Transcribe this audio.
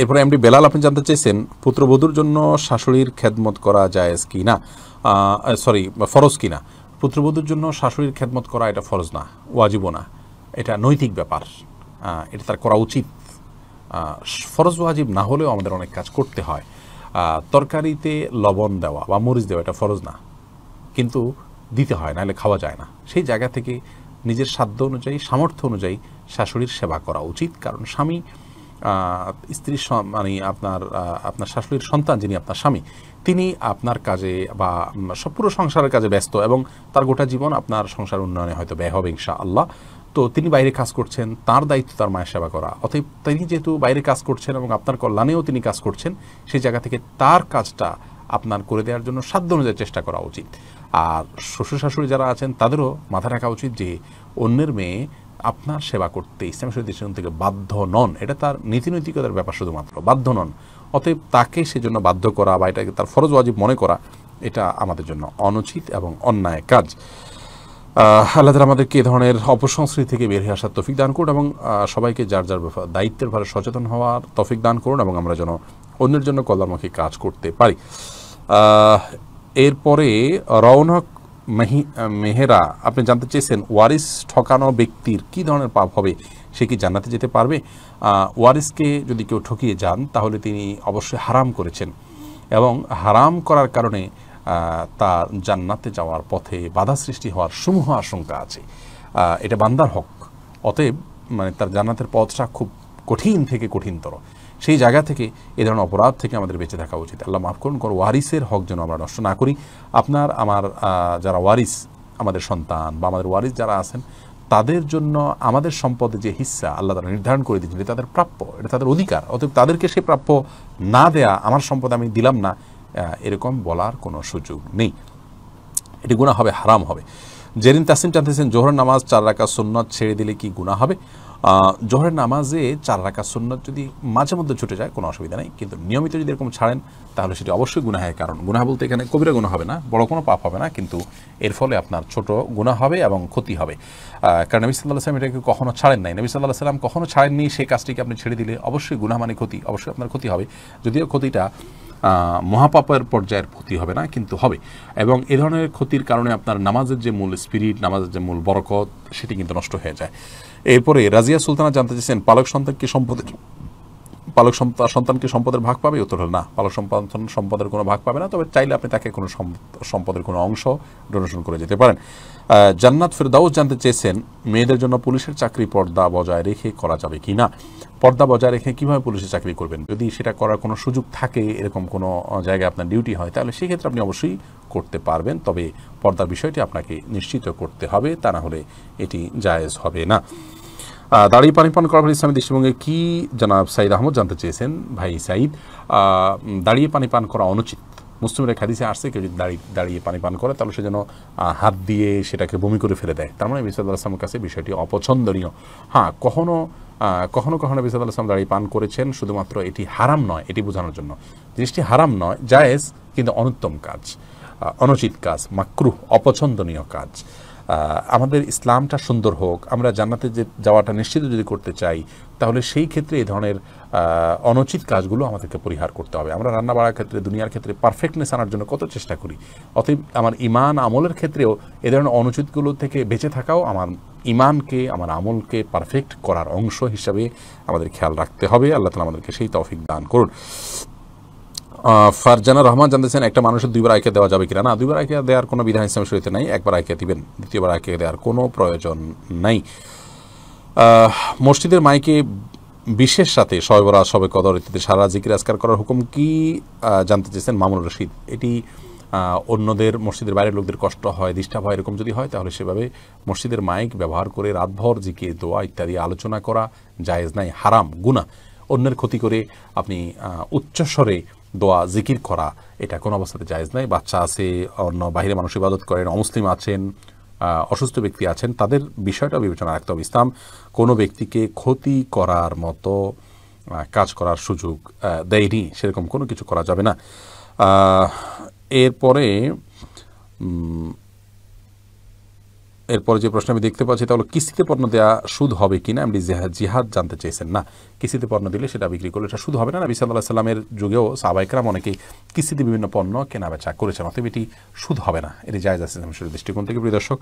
এরপরে এমডি বেলাল আপনি জানতে চাইছেন পুত্রবধূর জন্য শাশুড়ির খেদমত করা যায় কি না সরি ফরজ কি না পুত্রবধূর জন্য শাশুড়ির খেদমত করা এটা ফরজ না ওয়াজিব না এটা নৈতিক ব্যাপার এটা তার করা উচিত ফরজ ওয়াজিব না হলেও আমাদের অনেক কাজ করতে হয় তরকারিতে লবণ দেওয়া বা মরিচ দেওয়া এটা ফরজ না কিন্তু দিতে হয় নাহলে খাওয়া যায় না সেই জায়গা থেকে নিজের সাধ্য অনুযায়ী সামর্থ্য অনুযায়ী শাশুড়ির সেবা করা উচিত কারণ স্বামী স্ত্রী মানে আপনার আপনার শাশুড়ির সন্তান যিনি আপনার স্বামী তিনি আপনার কাজে বা সব পুরো সংসারের কাজে ব্যস্ত এবং তার গোটা জীবন আপনার সংসার উন্নয়নে হয়তো ব্যয় হবে ইনশা আল্লাহ তো তিনি বাইরে কাজ করছেন তার দায়িত্ব তার মায়ের সেবা করা অতএব তিনি যেহেতু বাইরে কাজ করছেন এবং আপনার কল্যাণেও তিনি কাজ করছেন সেই জায়গা থেকে তার কাজটা আপনার করে দেওয়ার জন্য সাধ্য অনুযায়ী চেষ্টা করা উচিত আর শ্বশুর শাশুড়ি যারা আছেন তাদেরও মাথা রাখা উচিত যে অন্যের মেয়ে আপনার সেবা করতে ইসলামী শরীর দৃষ্টিকোণ থেকে বাধ্য নন এটা তার নীতিনৈতিকতার ব্যাপার শুধুমাত্র বাধ্য নন অতএব তাকে সেজন্য বাধ্য করা বা এটাকে তার ফরজ ওয়াজিব মনে করা এটা আমাদের জন্য অনুচিত এবং অন্যায় কাজ আল্লাহ তালা আমাদেরকে এ ধরনের অপসংস্কৃতি থেকে বের হয়ে আসার তফিক দান করুন এবং সবাইকে যার যার দায়িত্বের ভারে সচেতন হওয়ার তফিক দান করুন এবং আমরা যেন অন্যের জন্য কল্যাণমুখী কাজ করতে পারি এরপরে রৌনক মেহি মেহেরা আপনি জানতে চেয়েছেন ওয়ারিস ঠকানো ব্যক্তির কি ধরনের পাপ হবে সে কি জান্নাতে যেতে পারবে ওয়ারিসকে যদি কেউ ঠকিয়ে যান তাহলে তিনি অবশ্যই হারাম করেছেন এবং হারাম করার কারণে তার জান্নাতে যাওয়ার পথে বাধা সৃষ্টি হওয়ার সমূহ আশঙ্কা আছে এটা বান্দার হক অতএব মানে তার জান্নাতের পথটা খুব কঠিন থেকে কঠিনতর সেই জায়গা থেকে এ ধরনের অপরাধ থেকে আমাদের বেঁচে থাকা উচিত আল্লাহ মাফ করুন কোনো ওয়ারিসের হক যেন আমরা নষ্ট না করি আপনার আমার যারা ওয়ারিস আমাদের সন্তান বা আমাদের ওয়ারিস যারা আছেন তাদের জন্য আমাদের সম্পদে যে হিস্সা আল্লাহ তারা নির্ধারণ করে দিয়েছেন এটা তাদের প্রাপ্য এটা তাদের অধিকার অতএব তাদেরকে সে প্রাপ্য না দেয়া আমার সম্পদ আমি দিলাম না এরকম বলার কোনো সুযোগ নেই এটি গুণা হবে হারাম হবে জেরিন তাসিম চান্তেছেন জোহর নামাজ চার রাখা সুন্নত ছেড়ে দিলে কি গুণা হবে জোহরের নামাজে চার রাখা সুন্নত যদি মাঝে মধ্যে ছুটে যায় কোনো অসুবিধা নেই কিন্তু নিয়মিত যদি এরকম ছাড়েন তাহলে সেটি অবশ্যই গুনাহের কারণ গুনা বলতে এখানে কবিরা গুণা হবে না বড় কোনো পাপ হবে না কিন্তু এর ফলে আপনার ছোট গুণা হবে এবং ক্ষতি হবে কারণ নবী সাল্লাহ সাল্লাম এটাকে কখনো ছাড়েন নাই নবী সাল্লাহ সাল্লাম কখনো ছাড়েননি সেই কাজটিকে আপনি ছেড়ে দিলে অবশ্যই গুনাহ মানে ক্ষতি অবশ্যই আপনার ক্ষতি হবে যদিও ক্ষতিটা মহাপাপের পর্যায়ের ক্ষতি হবে না কিন্তু হবে এবং এ ধরনের ক্ষতির কারণে আপনার নামাজের যে মূল স্পিরিট নামাজের যে মূল বরকত সেটি কিন্তু নষ্ট হয়ে যায় এরপরে রাজিয়া সুলতানা জানতে চেয়েছেন পালক সন্তানকে সম্পদের পালক তার সন্তানকে সম্পদের ভাগ পাবে উত্তর হল না পালক সন্তান সম্পদের কোনো ভাগ পাবে না তবে চাইলে আপনি তাকে কোনো সম্পদের কোনো অংশ ডোনেশন করে যেতে পারেন জান্নাত ফিরদাউস জানতে চেয়েছেন মেয়েদের জন্য পুলিশের চাকরি পর্দা বজায় রেখে করা যাবে কি না পর্দা বজায় রেখে কীভাবে পুলিশের চাকরি করবেন যদি সেটা করার কোনো সুযোগ থাকে এরকম কোনো জায়গায় আপনার ডিউটি হয় তাহলে সেক্ষেত্রে আপনি অবশ্যই করতে পারবেন তবে পর্দার বিষয়টি আপনাকে নিশ্চিত করতে হবে তা না হলে এটি জায়েজ হবে না দাঁড়িয়ে পানি পান করার ইসলামী দৃষ্টিভঙ্গে কি জনাব সাইদ আহমদ জানতে চেয়েছেন ভাই সাইদ দাঁড়িয়ে পানি পান করা অনুচিত মুসলিমরা খাদিসে আসছে কেউ যদি দাঁড়িয়ে দাঁড়িয়ে পানি পান করে তাহলে সে যেন হাত দিয়ে সেটাকে বমি করে ফেলে দেয় তার মানে বিসাদ আসলামের কাছে বিষয়টি অপছন্দনীয় হ্যাঁ কখনো কখনো কখনো বিসাদ আসলাম দাঁড়িয়ে পান করেছেন শুধুমাত্র এটি হারাম নয় এটি বোঝানোর জন্য জিনিসটি হারাম নয় জায়েজ কিন্তু অনুত্তম কাজ অনুচিত কাজ মাক্রুহ অপছন্দনীয় কাজ আমাদের ইসলামটা সুন্দর হোক আমরা জান্নাতে যে যাওয়াটা নিশ্চিত যদি করতে চাই তাহলে সেই ক্ষেত্রে এই ধরনের অনুচিত কাজগুলো আমাদেরকে পরিহার করতে হবে আমরা রান্না বাড়ার ক্ষেত্রে দুনিয়ার ক্ষেত্রে পারফেক্টনেস আনার জন্য কত চেষ্টা করি অতএব আমার ইমান আমলের ক্ষেত্রেও এ ধরনের অনুচিতগুলো থেকে বেঁচে থাকাও আমার ইমানকে আমার আমলকে পারফেক্ট করার অংশ হিসাবে আমাদের খেয়াল রাখতে হবে আল্লাহ তালা আমাদেরকে সেই তৌফিক দান করুন ফারজানা রহমান জানতেছেন একটা মানুষের দুইবার আইকে দেওয়া যাবে কিনা না দুইবার আইকে দেওয়ার কোনো বিধান ইসলাম শরীতে নাই একবার আইকে দিবেন দ্বিতীয়বার আইকে দেওয়ার কোনো প্রয়োজন নাই মসজিদের মাইকে বিশেষ সাথে সয়বরা সবে কদর ইত্যাদি সারা জিকির আজকার করার হুকুম কি জানতে চেয়েছেন মামুন রশিদ এটি অন্যদের মসজিদের বাইরের লোকদের কষ্ট হয় ডিস্টার্ব হয় এরকম যদি হয় তাহলে সেভাবে মসজিদের মাইক ব্যবহার করে রাতভর জিকির দোয়া ইত্যাদি আলোচনা করা জায়েজ নাই হারাম গুণা অন্যের ক্ষতি করে আপনি উচ্চস্বরে দোয়া জিকির করা এটা কোনো অবস্থাতে জায়জ নাই বাচ্চা আছে অন্য বাহিরে মানুষ ইবাদত করেন অমুসলিম আছেন অসুস্থ ব্যক্তি আছেন তাদের বিষয়টা বিবেচনা রাখতে হবে ইসলাম কোনো ব্যক্তিকে ক্ষতি করার মতো কাজ করার সুযোগ দেয়নি সেরকম কোনো কিছু করা যাবে না এরপরে এরপরে যে প্রশ্ন আমি দেখতে পাচ্ছি তাহলে কিস্তিতে পণ্য দেওয়া সুদ হবে কি না এমনি জিহাদ জানতে চাইছেন না কিস্তিতে পণ্য দিলে সেটা বিক্রি করলে এটা সুদ হবে না বিশাল আল্লাহ সাল্লামের যুগেও সাবাইকরাম অনেকেই কিস্তিতে বিভিন্ন পণ্য কেনা বেচা করেছেন অথবা এটি সুদ হবে না এটি জায়জ দৃষ্টিকোণ থেকে প্রিয় দর্শক